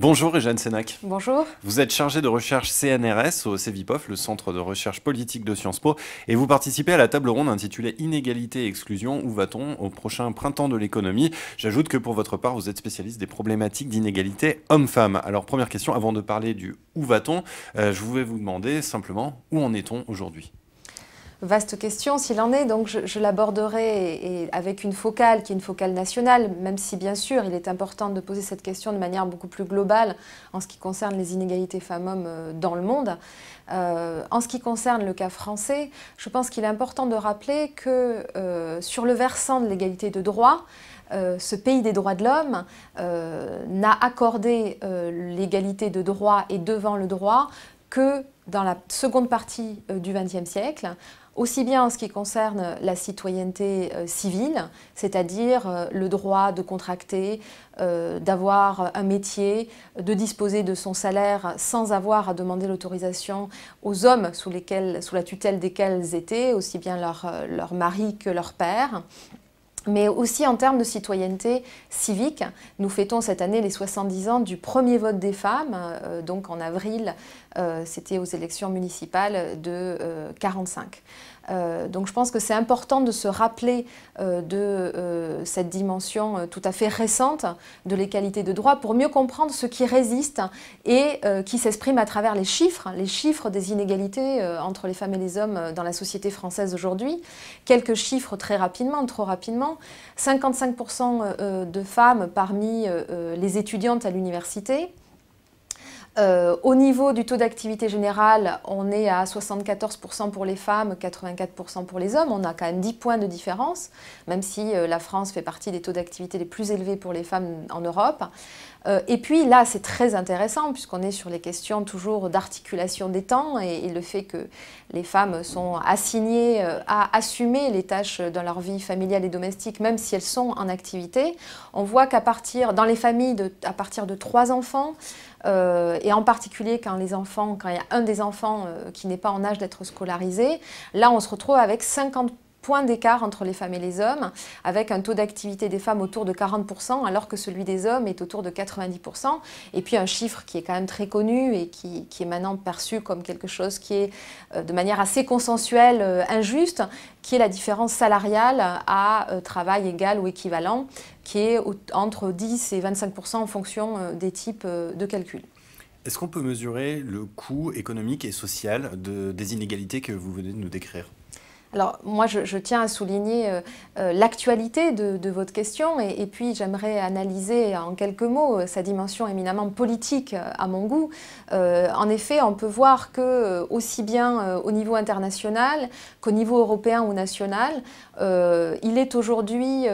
Bonjour Eugène Sénac. Bonjour. Vous êtes chargé de recherche CNRS au CEVIPOF, le Centre de recherche politique de Sciences Po, et vous participez à la table ronde intitulée Inégalité et exclusion, où va-t-on au prochain printemps de l'économie J'ajoute que pour votre part, vous êtes spécialiste des problématiques d'inégalité hommes-femmes. Alors première question, avant de parler du où va-t-on, euh, je voulais vous demander simplement où en est-on aujourd'hui Vaste question, s'il en est, donc je, l'aborderai avec une focale qui est une focale nationale, même si bien sûr il est important de poser cette question de manière beaucoup plus globale en ce qui concerne les inégalités femmes-hommes euh, dans le monde. Euh, en ce qui concerne le cas français, je pense qu'il est important de rappeler que euh, sur le versant de l'égalité de droit, ce pays des droits de l'homme n'a accordé l'égalité de droit et devant le droit que dans la seconde partie du XXe siècle, aussi bien en ce qui concerne la citoyenneté euh, civile, c'est-à-dire euh, le droit de contracter, euh, d'avoir un métier, de disposer de son salaire sans avoir à demander l'autorisation aux hommes sous, lesquels, sous la tutelle desquels étaient, aussi bien leur, leur mari que leur père mais aussi en termes de citoyenneté civique. Nous fêtons cette année les 70 ans du premier vote des femmes, euh, donc en avril, euh, c'était aux élections municipales de 1945. Euh, euh, donc je pense que c'est important de se rappeler euh, de euh, cette dimension tout à fait récente de l'égalité de droit pour mieux comprendre ce qui résiste et qui s'exprime à travers les chiffres, les chiffres des inégalités entre les femmes et les hommes dans la société française aujourd'hui. Quelques chiffres très rapidement, trop rapidement. 55% de femmes parmi les étudiantes à l'université. Euh, au niveau du taux d'activité général, on est à 74% pour les femmes, 84% pour les hommes. On a quand même 10 points de différence, même si euh, la France fait partie des taux d'activité les plus élevés pour les femmes en Europe. Euh, et puis là, c'est très intéressant, puisqu'on est sur les questions toujours d'articulation des temps et, le fait que les femmes sont assignées à assumer les tâches dans leur vie familiale et domestique, même si elles sont en activité. On voit qu'à partir, dans les familles à partir de trois enfants, euh, et en particulier quand les enfants, quand il y a un des enfants euh, qui n'est pas en âge d'être scolarisé, là on se retrouve avec 50 Point d'écart entre les femmes et les hommes, avec un taux d'activité des femmes autour de 40%, alors que celui des hommes est autour de 90%. Et puis un chiffre qui est quand même très connu et qui, est maintenant perçu comme quelque chose qui est euh, de manière assez consensuelle, euh, injuste, qui est la différence salariale à euh, travail égal ou équivalent, qui est entre 10 et 25% en fonction des types de calculs. Est-ce qu'on peut mesurer le coût économique et social de, des inégalités que vous venez de nous décrire alors moi, je, tiens à souligner euh, euh, l'actualité de, votre question et, puis j'aimerais analyser en quelques mots euh, sa dimension éminemment politique à mon goût. en effet, on peut voir que aussi bien au niveau international qu'au niveau européen ou national, il est aujourd'hui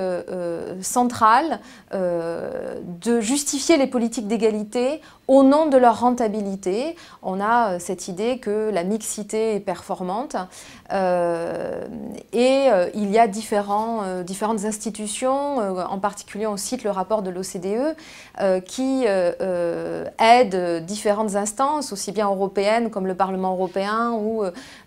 central de justifier les politiques d'égalité au nom de leur rentabilité, on a euh, cette idée que la mixité est performante euh, et euh, il y a différents, différentes institutions, en particulier on cite le rapport de l'OCDE, qui aident différentes instances, aussi bien européennes comme le Parlement européen ou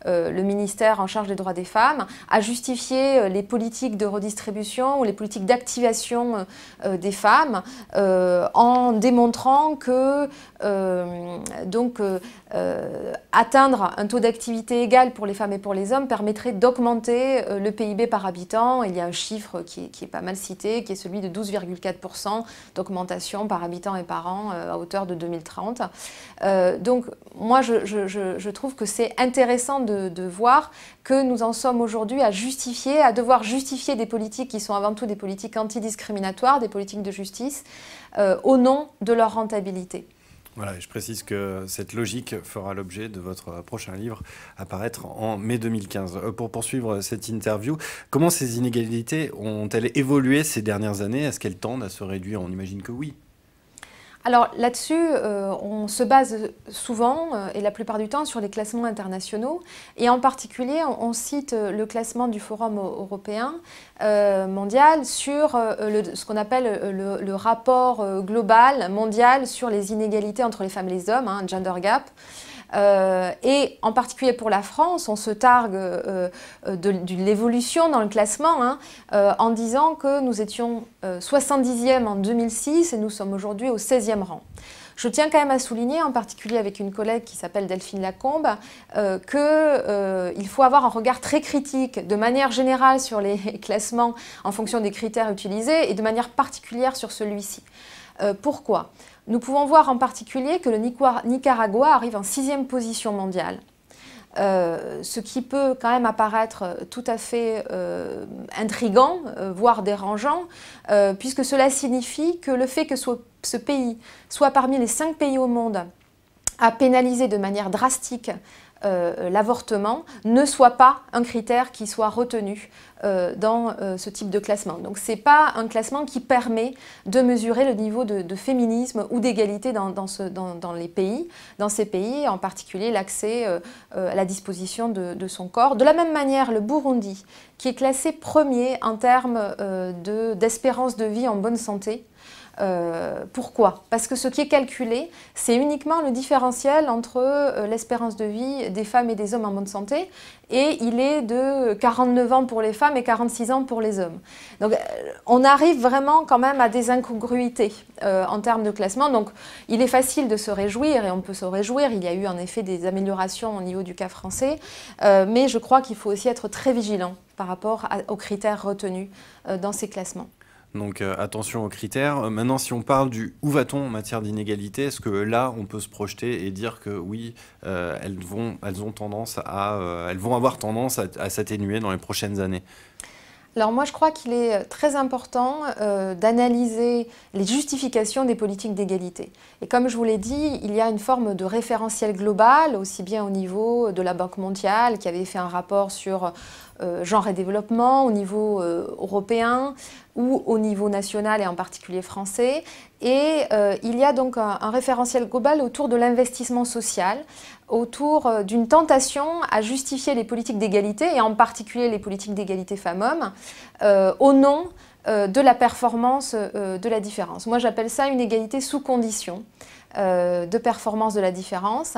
le ministère en charge des droits des femmes, à justifier les politiques de redistribution ou les politiques d'activation des femmes en démontrant que euh, donc euh, euh, atteindre un taux d'activité égal pour les femmes et pour les hommes permettrait d'augmenter le PIB par habitant. Il y a un chiffre qui est, pas mal cité, qui est celui de 12,4% d'augmentation par habitant et par an à hauteur de 2030. donc moi, je, trouve que c'est intéressant de, voir que nous en sommes aujourd'hui à justifier, à devoir justifier des politiques qui sont avant tout des politiques antidiscriminatoires, des politiques de justice, au nom de leur rentabilité. Voilà, je précise que cette logique fera l'objet de votre prochain livre à paraître en mai 2015. Euh, pour poursuivre cette interview, comment ces inégalités ont-elles évolué ces dernières années Est-ce qu'elles tendent à se réduire On imagine que oui. Alors là-dessus, euh, on se base souvent euh, et la plupart du temps sur les classements internationaux. Et en particulier, on, cite euh, le classement du Forum européen mondial sur ce qu'on appelle le, rapport global mondial sur les inégalités entre les femmes et les hommes, hein, Gender Gap. Euh, et en particulier pour la France, on se targue euh, euh, de, l'évolution dans le classement hein, en disant que nous étions 70e en 2006 et nous sommes aujourd'hui au 16e rang. Je tiens quand même à souligner, en particulier avec une collègue qui s'appelle Delphine Lacombe, qu'il faut avoir un regard très critique de manière générale sur les classements en fonction des critères utilisés et de manière particulière sur celui-ci. pourquoi nous pouvons voir en particulier que le Nicaragua arrive en sixième position mondiale. Euh, ce qui peut quand même apparaître euh, tout à fait euh, intrigant, voire dérangeant, puisque cela signifie que le fait que ce pays soit parmi les cinq pays au monde à pénaliser de manière drastique euh, l'avortement ne soit pas un critère qui soit retenu euh, dans euh, ce type de classement. Donc ce n'est pas un classement qui permet de mesurer le niveau de, féminisme ou d'égalité dans, les pays, dans ces pays, en particulier l'accès à la disposition de, son corps. De la même manière, le Burundi, qui est classé premier en termes d'espérance de vie en bonne santé, euh, pourquoi Parce que ce qui est calculé, c'est uniquement le différentiel entre euh, l'espérance de vie des femmes et des hommes en bonne santé, et il est de 49 ans pour les femmes et 46 ans pour les hommes. Donc euh, on arrive vraiment quand même à des incongruités en termes de classement. Donc il est facile de se réjouir, et on peut se réjouir, il y a eu en effet des améliorations au niveau du cas français, mais je crois qu'il faut aussi être très vigilant par rapport aux critères retenus dans ces classements. Donc euh, attention aux critères. Euh, maintenant, si on parle du où va-t-on en matière d'inégalité, est-ce que là, on peut se projeter et dire que oui, euh, elles, vont, elles, ont tendance à, elles vont avoir tendance à, s'atténuer dans les prochaines années alors moi, je crois qu'il est très important d'analyser les justifications des politiques d'égalité. Et comme je vous l'ai dit, il y a une forme de référentiel global, aussi bien au niveau de la Banque mondiale, qui avait fait un rapport sur euh, genre et développement au niveau euh, européen ou au niveau national et en particulier français. Et euh, il y a donc un, référentiel global autour de l'investissement social, autour d'une tentation à justifier les politiques d'égalité et en particulier les politiques d'égalité femmes-hommes au nom euh, de la performance euh, de la différence. Moi, j'appelle ça une égalité sous condition euh, de performance de la différence,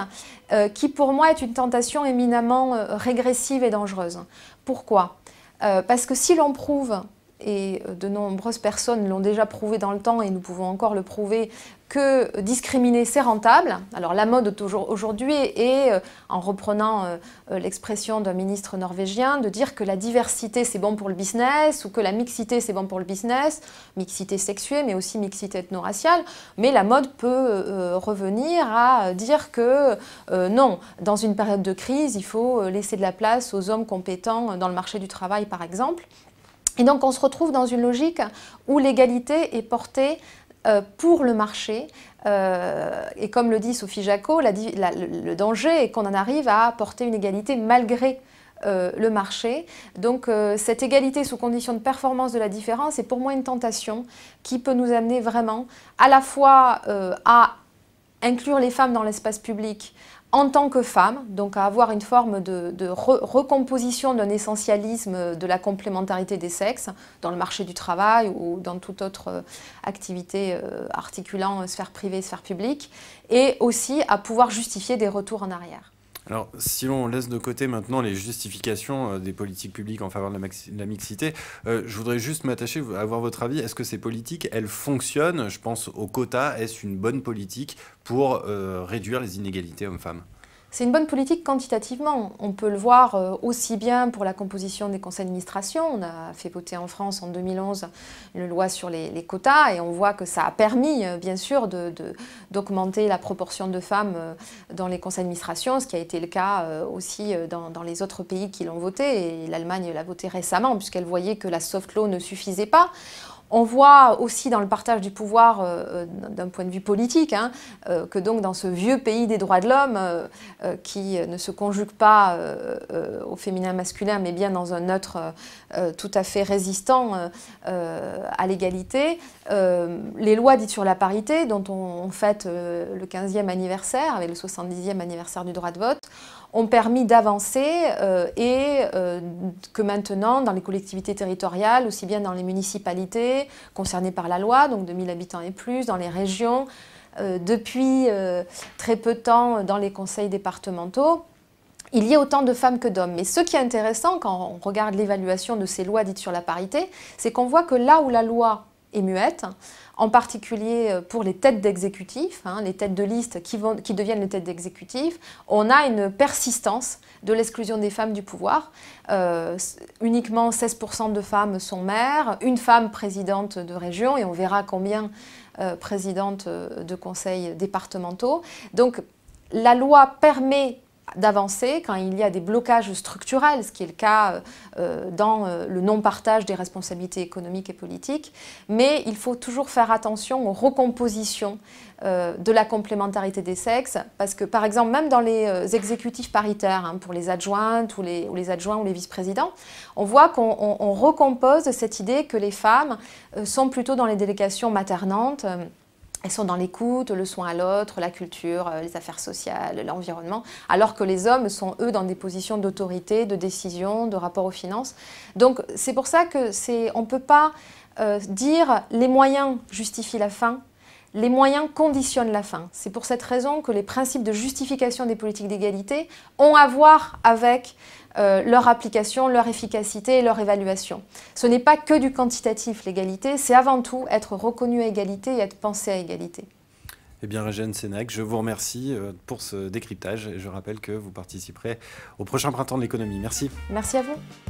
qui pour moi est une tentation éminemment régressive et dangereuse. Pourquoi Parce que si l'on prouve et euh, de nombreuses personnes l'ont déjà prouvé dans le temps et nous pouvons encore le prouver, que discriminer c'est rentable. Alors la mode aujourd'hui est, euh, en reprenant euh, l'expression d'un ministre norvégien, de dire que la diversité c'est bon pour le business ou que la mixité c'est bon pour le business, mixité sexuée mais aussi mixité ethno-raciale. Mais la mode peut revenir à dire que non, dans une période de crise, il faut laisser de la place aux hommes compétents dans le marché du travail par exemple. Et donc on se retrouve dans une logique où l'égalité est portée euh, pour le marché. Euh, et comme le dit Sophie Jacot, le danger est qu'on en arrive à porter une égalité malgré euh, le marché. Donc cette égalité sous condition de performance de la différence est pour moi une tentation qui peut nous amener vraiment à la fois à inclure les femmes dans l'espace public en tant que femmes, donc à avoir une forme de, recomposition d'un essentialisme de la complémentarité des sexes dans le marché du travail ou dans toute autre euh, activité euh, articulant euh, sphère privée et sphère publique, et aussi à pouvoir justifier des retours en arrière. Alors, si l'on laisse de côté maintenant les justifications euh, des politiques publiques en faveur de la, mixité, euh, je voudrais juste m'attacher à avoir votre avis. Est-ce que ces politiques, elles fonctionnent Je pense au quota. Est-ce une bonne politique pour euh, réduire les inégalités hommes-femmes c'est une bonne politique quantitativement. On peut le voir euh, aussi bien pour la composition des conseils d'administration. On a fait voter en France en 2011 une loi sur les, quotas et on voit que ça a permis, euh, bien sûr, d'augmenter la proportion de femmes euh, dans les conseils d'administration, ce qui a été le cas aussi dans, dans les autres pays qui l'ont voté. Et l'Allemagne l'a voté récemment puisqu'elle voyait que la soft law ne suffisait pas. On voit aussi dans le partage du pouvoir, euh, euh, d'un point de vue politique, hein, euh, que donc dans ce vieux pays des droits de l'homme, qui ne se conjugue pas au féminin masculin, mais bien dans un autre tout à fait résistant à l'égalité, les lois dites sur la parité, dont on, on fête le 15e anniversaire, avec le 70e anniversaire du droit de vote, ont permis d'avancer euh, et euh, que maintenant, dans les collectivités territoriales, aussi bien dans les municipalités concernées par la loi, donc 2000 habitants et plus, dans les régions, euh, depuis très peu de temps dans les conseils départementaux, il y ait autant de femmes que d'hommes. Mais ce qui est intéressant quand on regarde l'évaluation de ces lois dites sur la parité, c'est qu'on voit que là où la loi est muette, en particulier euh, pour les têtes d'exécutif, hein, les têtes de liste qui, vont, qui deviennent les têtes d'exécutif, on a une persistance de l'exclusion des femmes du pouvoir. Euh, uniquement 16% de femmes sont maires, une femme présidente de région, et on verra combien euh, présidente de conseils départementaux. Donc la loi permet d'avancer quand il y a des blocages structurels, ce qui est le cas euh, euh, dans euh, le non-partage des responsabilités économiques et politiques, mais il faut toujours faire attention aux recompositions de la complémentarité des sexes, parce que par exemple, même dans les exécutifs paritaires, hein, pour les adjointes ou les, ou les adjoints ou les vice-présidents, on voit qu'on recompose cette idée que les femmes sont plutôt dans les délégations maternantes. Elles sont dans l'écoute, le soin à l'autre, la culture, euh, les affaires sociales, l'environnement, alors que les hommes sont, eux, dans des positions d'autorité, de décision, de rapport aux finances. Donc c'est pour ça que on ne peut pas euh, dire les moyens justifient la fin les moyens conditionnent la fin. C'est pour cette raison que les principes de justification des politiques d'égalité ont à voir avec euh, leur application, leur efficacité et leur évaluation. Ce n'est pas que du quantitatif l'égalité, c'est avant tout être reconnu à égalité et être pensé à égalité. Eh bien, Régène Sénac, je vous remercie euh, pour ce décryptage et je rappelle que vous participerez au prochain printemps de l'économie. Merci. Merci à vous.